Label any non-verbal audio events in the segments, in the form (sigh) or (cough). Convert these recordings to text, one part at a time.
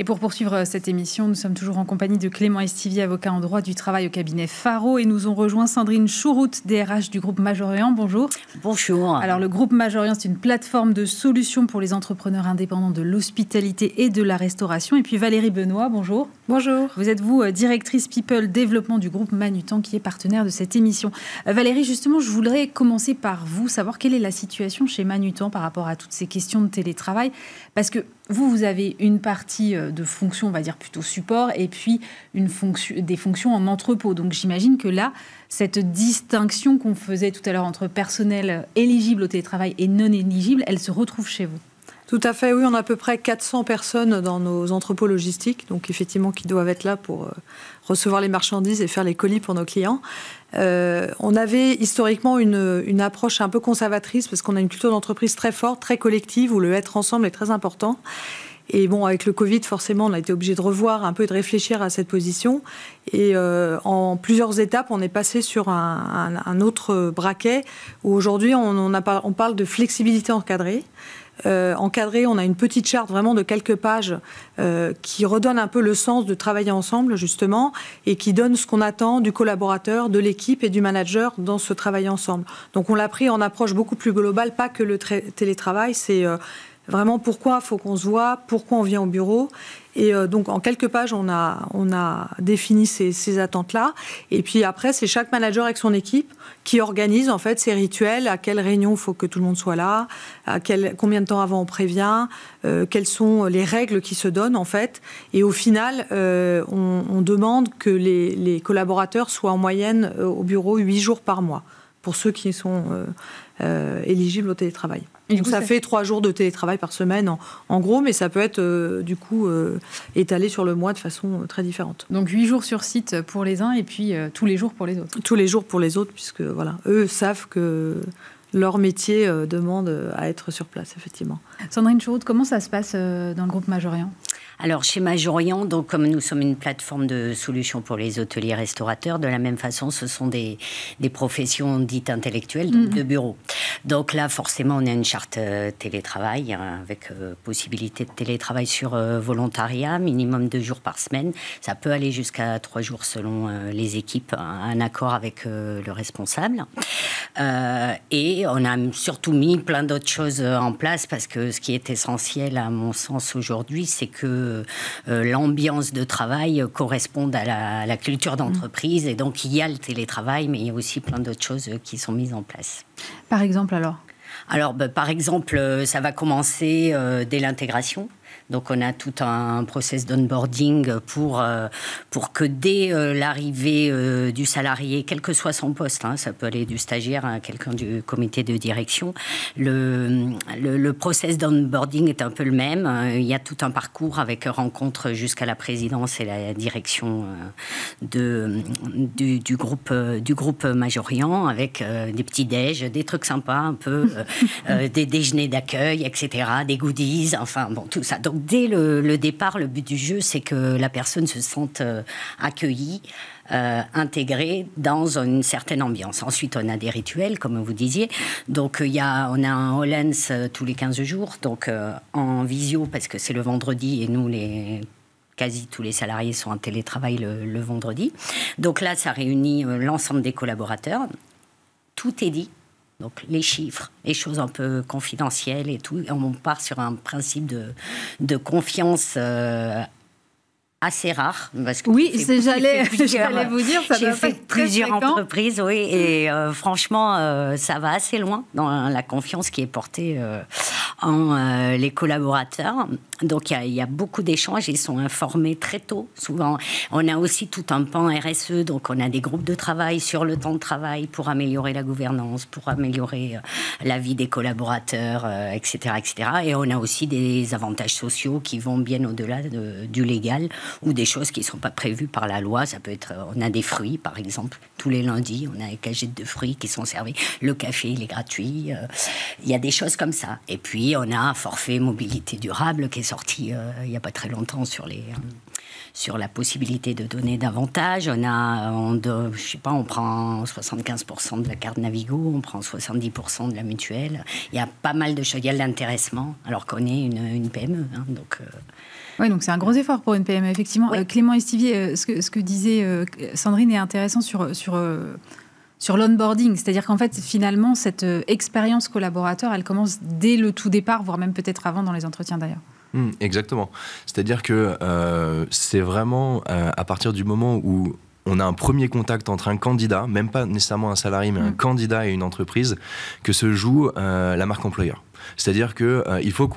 Et pour poursuivre euh, cette émission, nous sommes toujours en compagnie de Clément Estivier, avocat en droit du travail au cabinet Faro. Et nous ont rejoint Sandrine Chouroute, DRH du groupe Majorian. Bonjour. Bonjour. Alors, le groupe Majorian, c'est une plateforme de solutions pour les entrepreneurs indépendants de l'hospitalité et de la restauration. Et puis Valérie Benoît, bonjour. Bonjour. Vous êtes, vous, euh, directrice People Développement du groupe Manutan, qui est partenaire de cette émission. Euh, Valérie, justement, je voudrais commencer par vous, savoir quelle est la situation chez Manutan par rapport à toutes ces questions de télétravail. Parce que vous, vous avez une partie euh, de fonction, on va dire plutôt support, et puis une des fonctions en entrepôt. Donc j'imagine que là, cette distinction qu'on faisait tout à l'heure entre personnel éligible au télétravail et non éligible, elle se retrouve chez vous. Tout à fait, oui, on a à peu près 400 personnes dans nos entrepôts logistiques, donc effectivement qui doivent être là pour euh, recevoir les marchandises et faire les colis pour nos clients. Euh, on avait historiquement une, une, approche un peu conservatrice parce qu'on a une culture d'entreprise très forte, très collective, où le être ensemble est très important. Et bon, avec le Covid, forcément, on a été obligé de revoir un peu et de réfléchir à cette position. Et euh, en plusieurs étapes, on est passé sur un, autre braquet où aujourd'hui, on, on, on parle de flexibilité encadrée. Euh, encadré. On a une petite charte vraiment de quelques pages euh, qui redonne un peu le sens de travailler ensemble, justement, et qui donne ce qu'on attend du collaborateur, de l'équipe et du manager dans ce travail ensemble. Donc on l'a pris en approche beaucoup plus globale, pas que le télétravail, c'est... Euh, vraiment pourquoi il faut qu'on se voit, pourquoi on vient au bureau et euh, donc, en quelques pages, on a, défini ces, attentes-là. Et puis après, c'est chaque manager avec son équipe qui organise en fait ces rituels. À quelle réunion faut que tout le monde soit là À combien de temps avant on prévient euh, Quelles sont les règles qui se donnent en fait Et au final, euh, on, demande que les, les collaborateurs soient en moyenne au bureau huit jours par mois pour ceux qui sont euh, euh, éligibles au télétravail. Donc ça fait trois jours de télétravail par semaine en, gros, mais ça peut être euh, du coup étalé sur le mois de façon très différente. Donc huit jours sur site pour les uns et puis tous les jours pour les autres. Tous les jours pour les autres, puisque voilà, eux savent que leur métier demande à être sur place, effectivement. Sandrine Chouroute, comment ça se passe dans le groupe Majorien alors, chez Majorian, donc, comme nous sommes une plateforme de solutions pour les hôteliers restaurateurs, de la même façon, ce sont des, professions dites intellectuelles, mhm. de bureau. Donc là, forcément, on a une charte euh, télétravail, hein, avec euh, possibilité de télétravail sur euh, volontariat, minimum deux jours par semaine. Ça peut aller jusqu'à trois jours selon les équipes, un accord avec le responsable. et on a surtout mis plein d'autres choses en place parce que ce qui est essentiel, à mon sens, aujourd'hui, c'est que euh, euh, l'ambiance de travail corresponde à la, culture d'entreprise. Et donc, il y a le télétravail, mais il y a aussi plein d'autres choses qui sont mises en place. Par exemple, alors alors, ben, par exemple, euh, ça va commencer dès l'intégration. Donc on a tout un process d'onboarding pour, euh, pour que dès euh, l'arrivée euh, du salarié, quel que soit son poste, hein, ça peut aller du stagiaire à quelqu'un du comité de direction, le, le, process d'onboarding est un peu le même. Il y a tout un parcours avec rencontre jusqu'à la présidence et la direction de, du, groupe, du groupe Majorian avec des petits déj, des trucs sympas un peu, des déjeuners d'accueil, etc., des goodies, enfin bon, tout ça dès le, départ, le but du jeu, c'est que la personne se sente euh, accueillie. Euh, intégrée dans une certaine ambiance. Ensuite, on a des rituels, comme vous disiez. Donc, il y a, on a un Hollands euh, tous les 15 jours, donc en visio, parce que c'est le vendredi et nous, les quasi tous les salariés sont en télétravail le vendredi. Donc là, ça réunit l'ensemble des collaborateurs. Tout est dit donc les chiffres, les choses un peu confidentielles et tout. On part sur un principe de, confiance euh, assez rare. Parce que oui, (laughs) j'allais vous dire, ça (laughs) J'ai fait plusieurs entreprises, oui, mm. et euh, franchement, euh, ça va assez loin dans la confiance qui est portée euh, en les collaborateurs. Donc il y, a beaucoup d'échanges, ils sont informés très tôt, souvent. On a aussi tout un pan RSE, donc on a des groupes de travail sur le temps de travail pour améliorer la gouvernance, pour améliorer la vie des collaborateurs, etc., etc. Et on a aussi des avantages sociaux qui vont bien au-delà du légal ou des choses qui ne sont pas prévues par la loi. Ça peut être, euh, on a des fruits, par exemple, tous les lundis, on a des cagettes de fruits qui sont servies. Le café, il est gratuit. Euh. Il y a des choses comme ça. Et puis, on a un forfait mobilité durable qui est sorti euh, il n'y a pas très longtemps sur les sur la possibilité de donner davantage. On a, je sais pas, on prend 75% de la carte Navigo, on prend 70% de la mutuelle. Il y a pas mal de choses. d'intéressement. alors qu'on est une, PME. E, hein. donc. Oui, donc c'est un gros effort pour une PME, effectivement. Euh, Clément Estivier, euh, ce que, ce que disait euh, Sandrine est intéressant sur... sur sur l'onboarding. C'est-à-dire qu'en fait, finalement, cette expérience collaborateur, elle commence dès le tout départ, voire même peut-être avant dans les entretiens d'ailleurs. Hmm, exactement. C'est-à-dire que c'est vraiment à partir du moment où on a un premier contact entre un candidat, même pas nécessairement un salarié, mais un hmm. candidat et une entreprise, que se joue la marque employeur. C'est-à-dire qu'il faut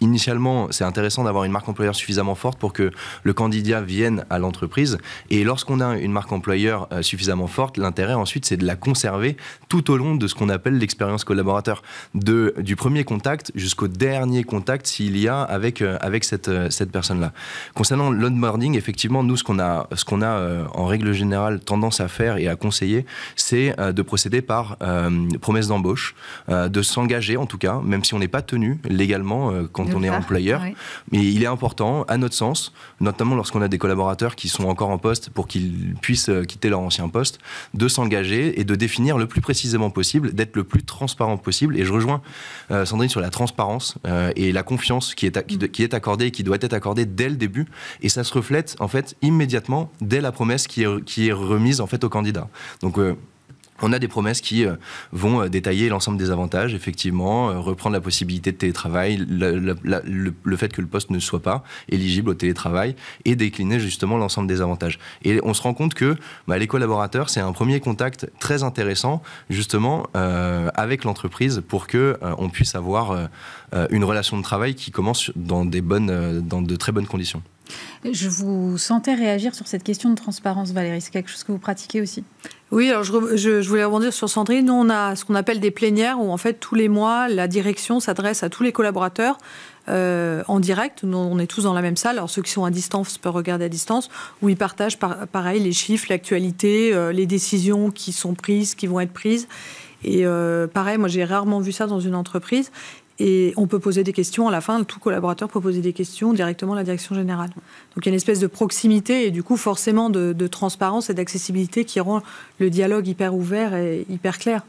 initialement, c'est intéressant d'avoir une marque employeur suffisamment forte pour que le candidat vienne à l'entreprise. Et lorsqu'on a une marque employeur euh, suffisamment forte, l'intérêt ensuite, c'est de la conserver tout au long de ce qu'on appelle l'expérience collaborateur, de, du premier contact jusqu'au dernier contact s'il y a avec, euh, avec cette, euh, cette personne-là. Concernant l'onboarding, effectivement, nous, ce qu'on a, ce qu'on a en règle générale tendance à faire et à conseiller, c'est de procéder par promesse d'embauche, de s'engager en tout cas, même si on n'est pas tenu légalement on est employeur. Mais il est important, à notre sens, notamment lorsqu'on a des collaborateurs qui sont encore en poste pour qu'ils puissent euh, quitter leur ancien poste, de s'engager et de définir le plus précisément possible, d'être le plus transparent possible. Et je rejoins euh, Sandrine sur la transparence euh, et la confiance qui est, qui, est accordée et qui doit être accordée dès le début. Et ça se reflète en fait immédiatement dès la promesse qui est, qui est remise en fait au candidat. Donc on a des promesses qui euh, vont euh, détailler l'ensemble des avantages, effectivement, euh, reprendre la possibilité de télétravail, le, fait que le poste ne soit pas éligible au télétravail, et décliner justement l'ensemble des avantages. Et on se rend compte que bah, les collaborateurs, c'est un premier contact très intéressant, justement, avec l'entreprise pour que on puisse avoir une relation de travail qui commence dans des bonnes, dans de très bonnes conditions. Je vous sentais réagir sur cette question de transparence, Valérie. C'est quelque chose que vous pratiquez aussi Oui, alors je, voulais rebondir sur Sandrine. Nous, on a ce qu'on appelle des plénières où, en fait, tous les mois, la direction s'adresse à tous les collaborateurs euh, en direct. Nous, on est tous dans la même salle. Alors, ceux qui sont à distance peuvent regarder à distance, où ils partagent pareil les chiffres, l'actualité, euh, les décisions qui sont prises, qui vont être prises. Et euh, pareil, moi j'ai rarement vu ça dans une entreprise. Et on peut poser des questions à la fin, tout collaborateur peut poser des questions directement à la direction générale. Donc il y a une espèce de proximité et du coup forcément de, transparence et d'accessibilité qui rend le dialogue hyper ouvert et hyper clair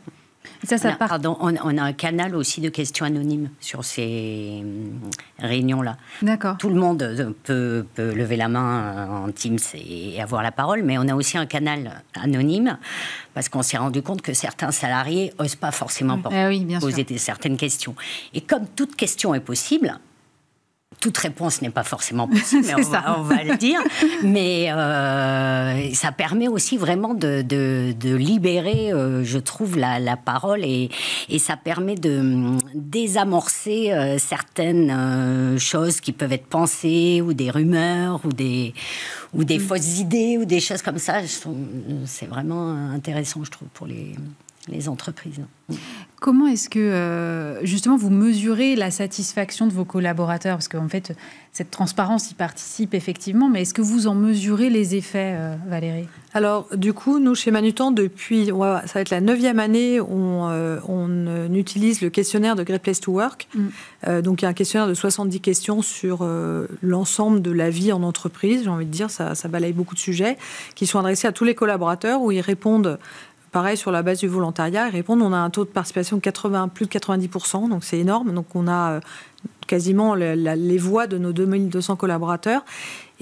on a, un canal aussi de questions anonymes sur ces hum, réunions-là. D'accord. Tout le monde euh, peut, lever la main euh, en Teams et avoir la parole, mais on a aussi un canal anonyme parce qu'on s'est rendu compte que certains salariés n'osent pas forcément mm. eh poser certaines questions. Et comme toute question est possible, toute réponse n'est pas forcément (laughs) possible, mais on, va, le dire. (laughs) Mais euh, ça permet aussi vraiment de, libérer, euh, je trouve, la, parole et, ça permet de mm, désamorcer euh, certaines choses qui peuvent être pensées ou des rumeurs ou des, ou des mm. fausses idées ou des choses comme ça. C'est vraiment intéressant, je trouve, pour les, les entreprises. Comment est-ce que euh, justement vous mesurez la satisfaction de vos collaborateurs Parce qu'en fait, cette transparence y participe effectivement, mais est-ce que vous en mesurez les effets, euh, Valérie Alors, du coup, nous, chez Manutan, depuis, ça va être la neuvième année, on, euh, utilise le questionnaire de Great Place to Work. Mm. donc, il y a un questionnaire de 70 questions sur l'ensemble de la vie en entreprise, j'ai envie de dire, ça, ça balaye beaucoup de sujets, qui sont adressés à tous les collaborateurs, où ils répondent pareil, sur la base du volontariat, Répondre, on a un taux de participation de 80, plus de 90%, donc c'est énorme. Donc on a euh, quasiment les voix de nos 2200 collaborateurs.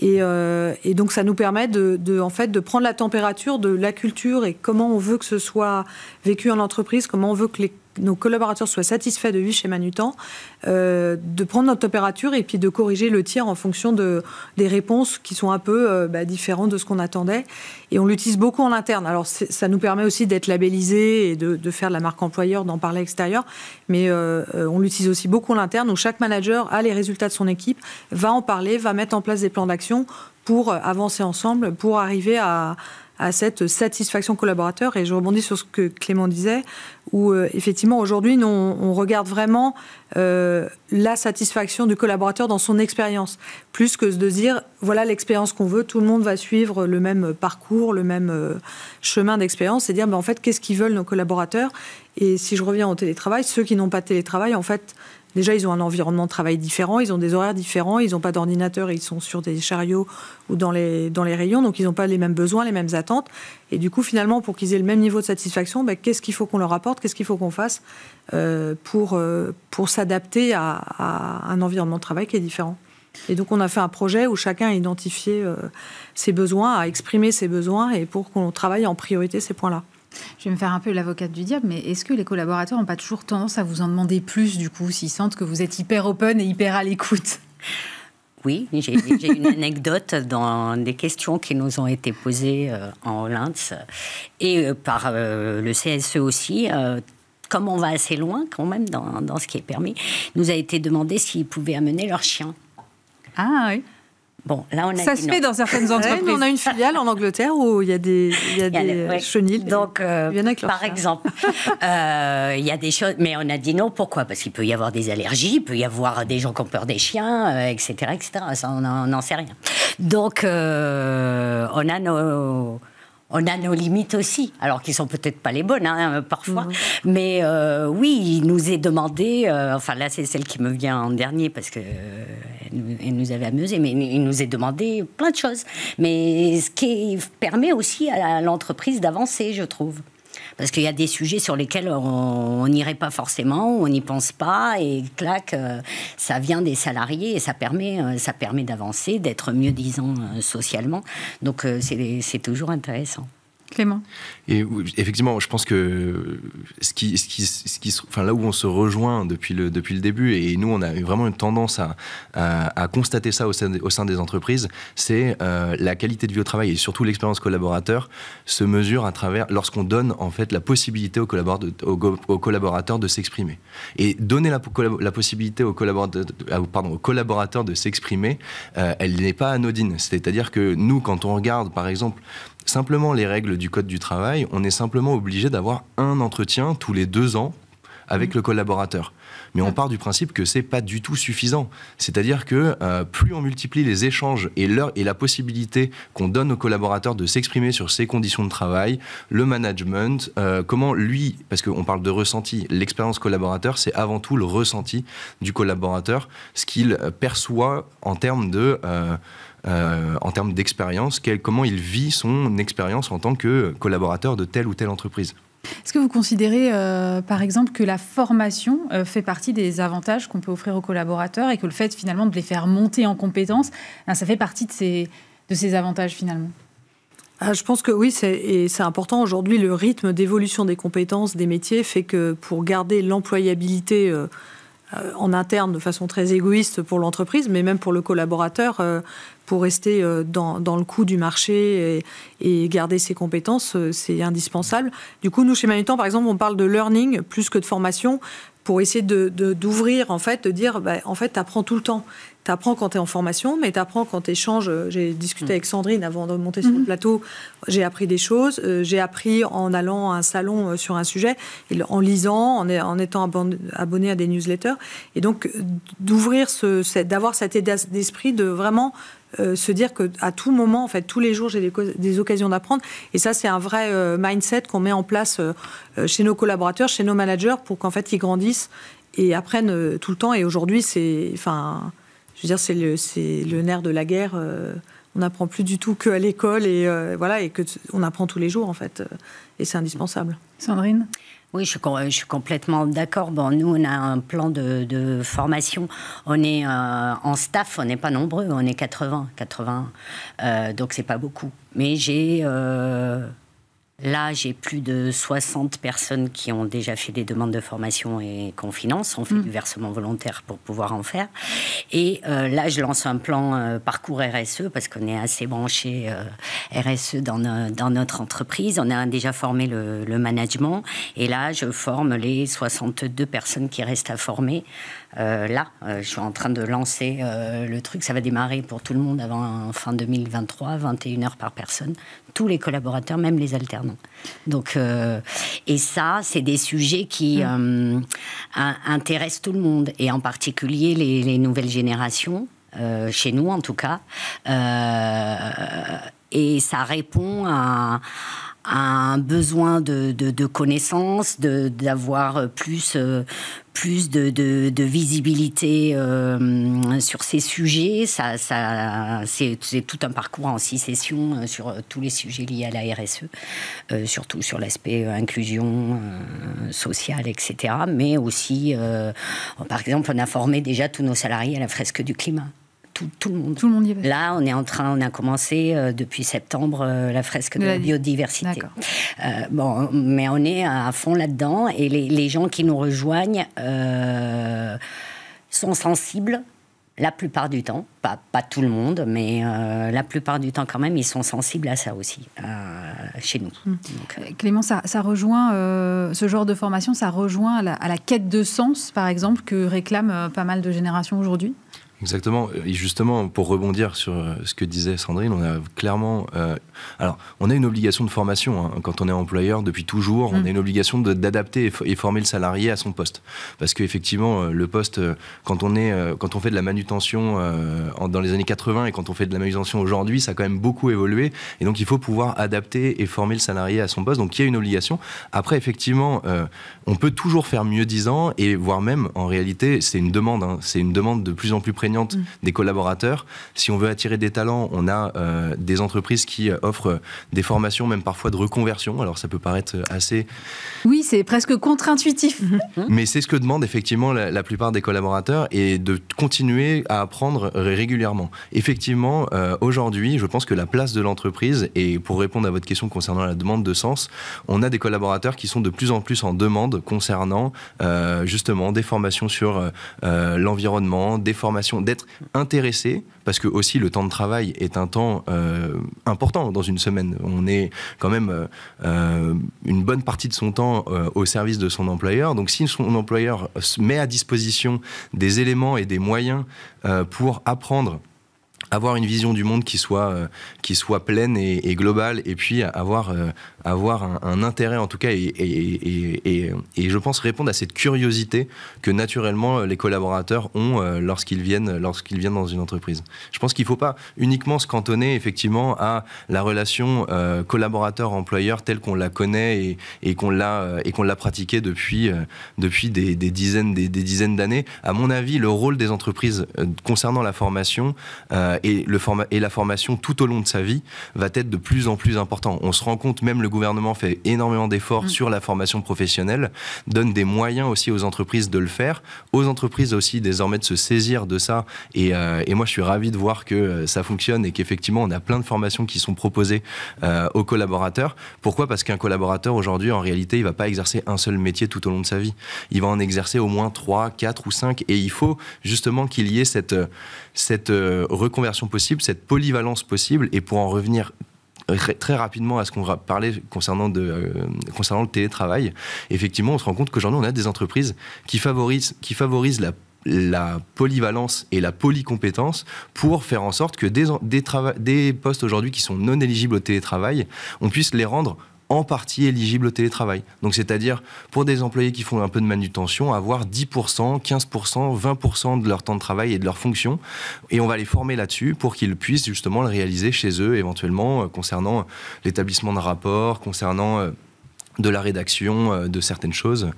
Euh, et, donc ça nous permet de, de, en fait, de prendre la température de la culture et comment on veut que ce soit vécu en entreprise, comment on veut que les nos collaborateurs soient satisfaits de vivre chez Manutan, euh, de prendre notre température et puis de corriger le tir en fonction de, des réponses qui sont un peu euh, bah, différentes de ce qu'on attendait. Et on l'utilise beaucoup en interne. Alors ça nous permet aussi d'être labellisé et de, faire de la marque employeur, d'en parler à l'extérieur, mais euh, on l'utilise aussi beaucoup en interne. Donc chaque manager a les résultats de son équipe, va en parler, va mettre en place des plans d'action pour avancer ensemble, pour arriver à à cette satisfaction collaborateur. Et je rebondis sur ce que Clément disait, où euh, effectivement aujourd'hui, on, regarde vraiment euh, la satisfaction du collaborateur dans son expérience, plus que de dire, voilà l'expérience qu'on veut, tout le monde va suivre le même parcours, le même euh, chemin d'expérience, et dire, ben, en fait, qu'est-ce qu'ils veulent nos collaborateurs Et si je reviens au télétravail, ceux qui n'ont pas de télétravail, en fait, déjà, ils ont un environnement de travail différent, ils ont des horaires différents, ils n'ont pas d'ordinateur, ils sont sur des chariots ou dans les, rayons, donc ils n'ont pas les mêmes besoins, les mêmes attentes. Et du coup, finalement, pour qu'ils aient le même niveau de satisfaction, ben, qu'est-ce qu'il faut qu'on leur apporte, qu'est-ce qu'il faut qu'on fasse euh, euh, pour, s'adapter à, un environnement de travail qui est différent et donc on a fait un projet où chacun a identifié euh, ses besoins, a exprimé ses besoins et pour qu'on travaille en priorité ces points-là. Je vais me faire un peu l'avocate du diable, mais est-ce que les collaborateurs n'ont pas toujours tendance à vous en demander plus, du coup, s'ils sentent que vous êtes hyper open et hyper à l'écoute oui, j'ai une (laughs) anecdote dans des questions qui nous ont été posées euh, en Hollande et euh, par euh, le CSE aussi comme on va assez loin quand même dans, dans, ce qui est permis, nous a été demandé s'ils pouvaient amener leur chien. Ah oui là, on Ça se fait dans certaines (laughs) entreprises. on a une filiale en Angleterre où il y a des, chenilles. Donc, euh, il y en a par exemple, (laughs) euh, il y a des choses, mais on a dit non. Pourquoi Parce qu'il peut y avoir des allergies, il peut y avoir des gens qui ont peur des chiens, etc., euh, etc. Ça, on n'en sait rien. Donc, on a nos on a nos limites aussi, alors qu'ils sont peut-être pas les bonnes hein, parfois. Mmh. Mais euh, oui, il nous est demandé, euh, enfin là c'est celle qui me vient en dernier parce que euh, nous avait amusé, mais il nous est demandé plein de choses. Mais ce qui permet aussi à l'entreprise d'avancer, je trouve. Parce qu'il y a des sujets sur lesquels on n'irait pas forcément, on n'y pense pas, et claque. Euh, ça vient des salariés et ça permet, euh, ça permet d'avancer, d'être mieux disant euh, socialement. Donc c'est toujours intéressant. Clément. Et effectivement, je pense que ce qui, qui, enfin, là où on se rejoint depuis le, depuis le début, et nous, on a vraiment une tendance à, constater ça au sein, des entreprises, c'est euh, la qualité de vie au travail et surtout l'expérience collaborateur se mesure à travers, lorsqu'on donne en fait la possibilité aux collaborateurs, de s'exprimer. Et donner la, possibilité aux collaborateurs, pardon, collaborateurs de s'exprimer, euh, elle n'est pas anodine. C'est-à-dire que nous, quand on regarde, par exemple, simplement les règles du Code du travail, on est simplement obligé d'avoir un entretien tous les deux ans avec mmh. le collaborateur. Mais on ah. part du principe que c'est pas du tout suffisant. C'est-à-dire que euh, plus on multiplie les échanges et l'heure et la possibilité qu'on donne au collaborateur de s'exprimer sur ses conditions de travail, le management, euh, comment lui, parce qu'on parle de ressenti, l'expérience collaborateur, c'est avant tout le ressenti du collaborateur, ce qu'il perçoit en termes de euh, euh, en termes d'expérience, comment il vit son expérience en tant que collaborateur de telle ou telle entreprise. Est-ce que vous considérez, euh, par exemple, que la formation euh, fait partie des avantages qu'on peut offrir aux collaborateurs et que le fait, finalement, de les faire monter en compétences, ben, ça fait partie de ces, de ces avantages, finalement ah, je pense que oui, c'est important. Aujourd'hui, le rythme d'évolution des compétences des métiers fait que pour garder l'employabilité en interne de façon très égoïste pour l'entreprise, mais même pour le collaborateur, pour rester euh, dans, le coup du marché et, garder ses compétences, euh, c'est indispensable. Du coup, nous, chez Manutan, par exemple, on parle de learning plus que de formation pour essayer d'ouvrir, de, d'ouvrir en fait, de dire, bah, en fait, tu apprends tout le temps. Tu apprends quand tu es en formation, mais tu apprends quand tu échanges. Euh, j'ai discuté mm. avec Sandrine avant de monter mm-hmm. sur le plateau. J'ai appris des choses. Euh, j'ai appris en allant à un salon euh, sur un sujet, en lisant, en, en, étant abonné à des newsletters. Et donc, d'ouvrir, ce, d'avoir cet esprit d'esprit de vraiment se dire que à tout moment, en fait, tous les jours, j'ai des, des, occasions d'apprendre. Et ça, c'est un vrai mindset qu'on met en place chez nos collaborateurs, chez nos managers, pour qu'en fait, ils grandissent et apprennent euh, tout le temps. Et aujourd'hui, c'est, enfin, je veux dire, c'est le, c'est le nerf de la guerre. Euh, on n'apprend plus du tout qu'à l'école et euh, voilà, et que on apprend tous les jours en fait. Et c'est indispensable. Sandrine. Oui, je suis, je suis, complètement d'accord. Bon, nous, on a un plan de, formation. On est en staff, on n'est pas nombreux, on est 80, 80. Euh, donc, c'est pas beaucoup. Mais j'ai Là, j'ai plus de 60 personnes qui ont déjà fait des demandes de formation et qu'on finance. On fait hmm. du versement volontaire pour pouvoir en faire. Et euh, là, je lance un plan euh, parcours RSE parce qu'on est assez branché euh, RSE dans, notre entreprise. On a déjà formé le, management. Et là, je forme les 62 personnes qui restent à former. là, je suis en train de lancer le truc. Ça va démarrer pour tout le monde avant fin 2023, 21 heures par personne. Tous les collaborateurs, même les alternants. Donc, euh, et ça, c'est des sujets qui mm. euh, intéressent tout le monde, et en particulier les, nouvelles générations, euh, chez nous en tout cas. et ça répond à, un besoin de, de, de connaissances, d'avoir plus, euh, plus de, visibilité euh, sur ces sujets. Ça, ça, c'est tout un parcours en six sessions euh, sur tous les sujets liés à la RSE, surtout sur l'aspect inclusion sociale, etc. Mais aussi, par exemple, on a formé déjà tous nos salariés à la fresque du climat tout, le monde. y va. Là, on est en train, on a commencé euh, depuis septembre euh, la fresque de, la, biodiversité. Euh, bon, mais on est à fond là-dedans et les, gens qui nous rejoignent sont sensibles. La plupart du temps, pas, tout le monde, mais la plupart du temps quand même, ils sont sensibles à ça aussi, chez nous. Hum. Clément, ça, rejoint, ce genre de formation, ça rejoint à la quête de sens, par exemple, que réclament pas mal de générations aujourd'hui Exactement. Et justement, pour rebondir sur euh, ce que disait Sandrine, on a clairement. Euh, alors, on a une obligation de formation. Hein. Quand on est employeur, depuis toujours, on mm. a une obligation d'adapter et, former le salarié à son poste. Parce qu'effectivement, euh, le poste, quand on, est, quand on fait de la manutention dans les années 80 et quand on fait de la manutention aujourd'hui, ça a quand même beaucoup évolué. Et donc, il faut pouvoir adapter et former le salarié à son poste. Donc, il y a une obligation. Après, effectivement, on peut toujours faire mieux 10 ans et voire même, en réalité, c'est une demande. Hein. c'est une demande de plus en plus prégnante Mm. des collaborateurs. Si on veut attirer des talents, on a euh, des entreprises qui euh, offrent euh, des formations, même parfois de reconversion. Alors ça peut paraître assez... Oui, c'est presque contre-intuitif. (laughs) Mais c'est ce que demande effectivement la, plupart des collaborateurs et de continuer à apprendre régulièrement. Effectivement, aujourd'hui, je pense que la place de l'entreprise, et pour répondre à votre question concernant la demande de sens, on a des collaborateurs qui sont de plus en plus en demande concernant justement des formations sur l'environnement, des formations d'être intéressé, parce que aussi le temps de travail est un temps euh, important dans une semaine. On est quand même euh, euh, une bonne partie de son temps au service de son employeur. Donc si son employeur met à disposition des éléments et des moyens pour apprendre avoir une vision du monde qui soit, euh, qui soit pleine et, globale, et puis avoir, euh, avoir un, intérêt en tout cas, et, et, je pense répondre à cette curiosité que naturellement euh, les collaborateurs ont lorsqu'ils viennent, lorsqu'ils viennent dans une entreprise. Je pense qu'il ne faut pas uniquement se cantonner effectivement à la relation collaborateur-employeur telle qu'on la connaît et, qu'on l'a, et qu'on l'a pratiquée depuis, depuis des, dizaines, des, des dizaines d'années. À mon avis, le rôle des entreprises concernant la formation, euh, et, le et la formation tout au long de sa vie va être de plus en plus important. On se rend compte, même le gouvernement fait énormément d'efforts mm. sur la formation professionnelle, donne des moyens aussi aux entreprises de le faire, aux entreprises aussi désormais de se saisir de ça. Et, euh, moi, je suis ravi de voir que euh, ça fonctionne et qu'effectivement, on a plein de formations qui sont proposées aux collaborateurs. Pourquoi Parce qu'un collaborateur aujourd'hui, en réalité, il va pas exercer un seul métier tout au long de sa vie. Il va en exercer au moins 3, 4 ou 5 et il faut justement qu'il y ait cette cette euh, reconversion possible, cette polyvalence possible. Et pour en revenir très rapidement à ce qu'on va concernant, euh, concernant le télétravail, effectivement, on se rend compte qu'aujourd'hui, on a des entreprises qui favorisent, qui favorisent la polyvalence et la polycompétence pour faire en sorte que des, des postes aujourd'hui qui sont non éligibles au télétravail, on puisse les rendre en partie éligibles au télétravail. Donc c'est-à-dire pour des employés qui font un peu de manutention, avoir 10%, 15%, 20% de leur temps de travail et de leur fonction. Et on va les former là-dessus pour qu'ils puissent justement le réaliser chez eux éventuellement euh, concernant euh, l'établissement de rapports, concernant... Euh, de la rédaction, de certaines choses.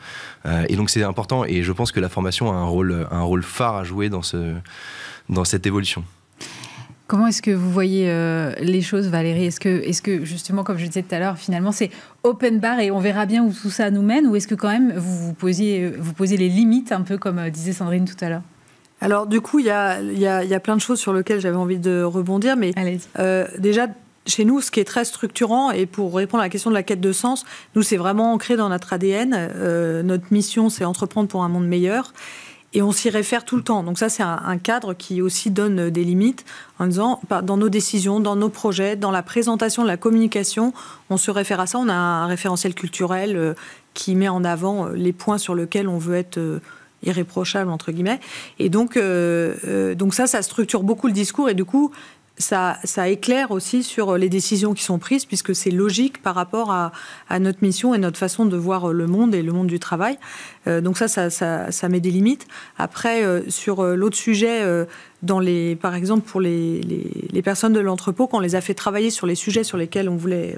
et donc c'est important et je pense que la formation a un rôle, un rôle phare à jouer dans, ce, dans cette évolution. Comment est-ce que vous voyez euh, les choses, Valérie Est-ce que, est que, justement, comme je disais tout à l'heure, finalement, c'est open bar et on verra bien où tout ça nous mène Ou est-ce que, quand même, vous, vous, posiez, euh, vous posez les limites, un peu comme euh, disait Sandrine tout à l'heure alors du coup, il y a, plein de choses sur lesquelles j'avais envie de rebondir, mais déjà, chez nous, ce qui est très structurant, et pour répondre à la question de la quête de sens, nous, c'est vraiment ancré dans notre ADN. notre mission, c'est entreprendre pour un monde meilleur et on s'y réfère tout le temps. Donc ça, c'est un, cadre qui aussi donne euh, des limites en disant, bah, dans nos décisions, dans nos projets, dans la présentation, la communication, on se réfère à ça. On a un référentiel culturel euh, qui met en avant euh, les points sur lesquels on veut être irréprochable entre guillemets et donc donc ça ça structure beaucoup le discours et du coup ça, ça, éclaire aussi sur les décisions qui sont prises, puisque c'est logique par rapport à, à, notre mission et notre façon de voir le monde et le monde du travail. Euh, donc ça ça, ça ça, met des limites. Après, euh, sur euh, l'autre sujet, dans les, par exemple pour les, les, les personnes de l'entrepôt, quand on les a fait travailler sur les sujets sur lesquels on voulait,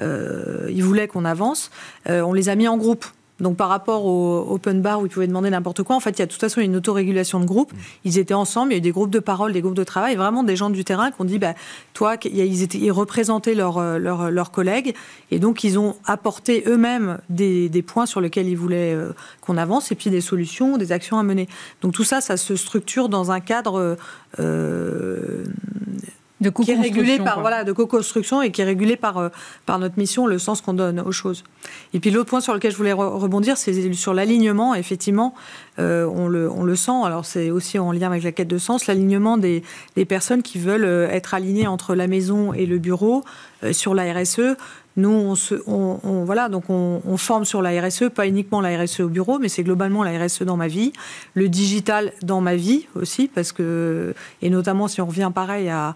ils voulaient qu'on avance, on les a mis en groupe. Donc par rapport au open bar où ils pouvaient demander n'importe quoi, en fait, il y a de toute façon une autorégulation de groupe. Mm. Ils étaient ensemble, il y a eu des groupes de parole, des groupes de travail, vraiment des gens du terrain qui ont dit, bah, toi, ils, étaient, représentaient leurs euh, leur, collègues, et donc ils ont apporté eux-mêmes des, points sur lesquels ils voulaient euh, qu'on avance, et puis des solutions, des actions à mener. Donc tout ça, ça se structure dans un cadre... Euh, de qui est régulé par voilà de co-construction et qui est régulé par euh, par notre mission, le sens qu'on donne aux choses. Et puis l'autre point sur lequel je voulais rebondir, c'est sur l'alignement. Effectivement, euh, on le on le sent. Alors c'est aussi en lien avec la quête de sens, l'alignement des, des personnes qui veulent euh, être alignées entre la maison et le bureau sur la RSE. Nous, on, donc on, forme sur la RSE, pas uniquement la RSE au bureau, mais c'est globalement la RSE dans ma vie, le digital dans ma vie aussi, parce que et notamment si on revient pareil à,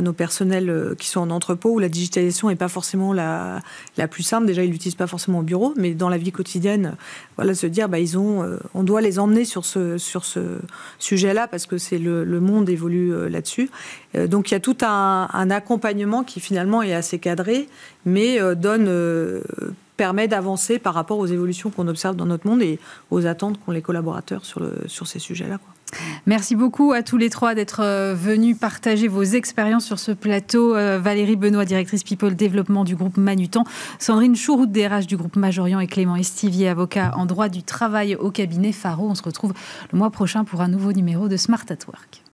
nos personnels euh, qui sont en entrepôt où la digitalisation n'est pas forcément la, la plus simple. Déjà, ils ne l'utilisent pas forcément au bureau, mais dans la vie quotidienne, voilà, se dire bah ils ont, euh, on doit les emmener sur ce sur ce sujet-là parce que c'est le, monde évolue euh, là-dessus. donc il y a tout un, un accompagnement qui finalement est assez cadré, mais euh, donne, euh, permet d'avancer par rapport aux évolutions qu'on observe dans notre monde et aux attentes qu'ont les collaborateurs sur, le, sur ces sujets-là. Merci beaucoup à tous les trois d'être euh, venus partager vos expériences sur ce plateau. Valérie Benoît, directrice People Développement du groupe Manutan, Sandrine Chouroute, DRH du groupe Majorian et Clément Estivier, avocat en droit du travail au cabinet Faro. On se retrouve le mois prochain pour un nouveau numéro de Smart at Work.